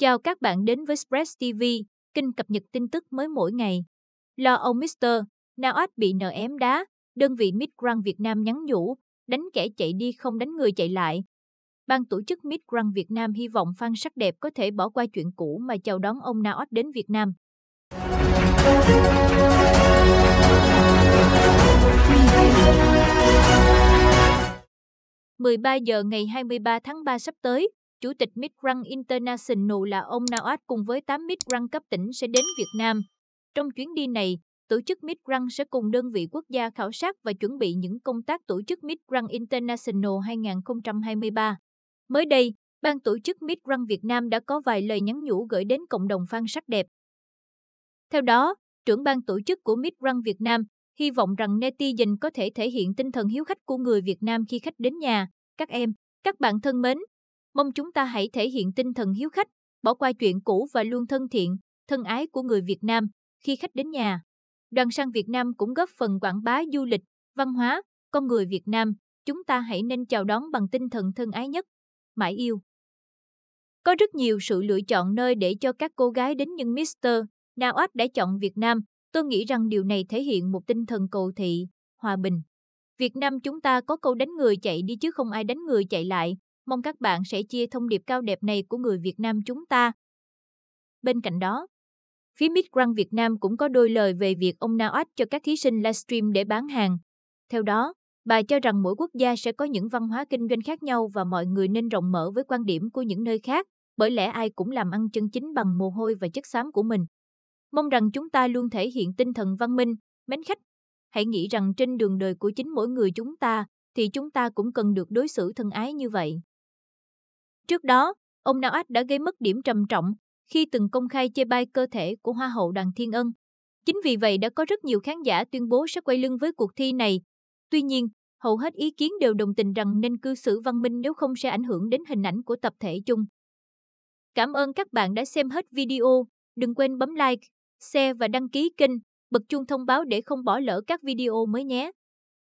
Chào các bạn đến với Express TV, kênh cập nhật tin tức mới mỗi ngày. Lo ông Mr. Naoat bị nợ ém đá, đơn vị Midgrant Việt Nam nhắn nhủ, đánh kẻ chạy đi không đánh người chạy lại. Ban tổ chức Midgrant Việt Nam hy vọng fan sắc đẹp có thể bỏ qua chuyện cũ mà chào đón ông Naoat đến Việt Nam. Mười ba giờ ngày 23 tháng 3 sắp tới, Chủ tịch Midrang International là ông Nawaz cùng với 8 Midrang cấp tỉnh sẽ đến Việt Nam. Trong chuyến đi này, tổ chức Midrang sẽ cùng đơn vị quốc gia khảo sát và chuẩn bị những công tác tổ chức Midrang International 2023. Mới đây, ban tổ chức Midrang Việt Nam đã có vài lời nhắn nhủ gửi đến cộng đồng fan sắc đẹp. Theo đó, trưởng ban tổ chức của Midrang Việt Nam hy vọng rằng netizen có thể thể hiện tinh thần hiếu khách của người Việt Nam khi khách đến nhà. Các em, các bạn thân mến, Mong chúng ta hãy thể hiện tinh thần hiếu khách, bỏ qua chuyện cũ và luôn thân thiện, thân ái của người Việt Nam khi khách đến nhà. Đoàn sang Việt Nam cũng góp phần quảng bá du lịch, văn hóa, con người Việt Nam. Chúng ta hãy nên chào đón bằng tinh thần thân ái nhất. Mãi yêu. Có rất nhiều sự lựa chọn nơi để cho các cô gái đến nhưng Mr. Nawat đã chọn Việt Nam. Tôi nghĩ rằng điều này thể hiện một tinh thần cầu thị, hòa bình. Việt Nam chúng ta có câu đánh người chạy đi chứ không ai đánh người chạy lại. Mong các bạn sẽ chia thông điệp cao đẹp này của người Việt Nam chúng ta. Bên cạnh đó, phía Midgrant Việt Nam cũng có đôi lời về việc ông Nawat cho các thí sinh livestream để bán hàng. Theo đó, bà cho rằng mỗi quốc gia sẽ có những văn hóa kinh doanh khác nhau và mọi người nên rộng mở với quan điểm của những nơi khác, bởi lẽ ai cũng làm ăn chân chính bằng mồ hôi và chất xám của mình. Mong rằng chúng ta luôn thể hiện tinh thần văn minh, mến khách. Hãy nghĩ rằng trên đường đời của chính mỗi người chúng ta, thì chúng ta cũng cần được đối xử thân ái như vậy. Trước đó, ông Nawaz đã gây mất điểm trầm trọng khi từng công khai chê bai cơ thể của Hoa hậu Đoàn Thiên Ân. Chính vì vậy đã có rất nhiều khán giả tuyên bố sẽ quay lưng với cuộc thi này. Tuy nhiên, hầu hết ý kiến đều đồng tình rằng nên cư xử văn minh nếu không sẽ ảnh hưởng đến hình ảnh của tập thể chung. Cảm ơn các bạn đã xem hết video. Đừng quên bấm like, share và đăng ký kênh, bật chuông thông báo để không bỏ lỡ các video mới nhé.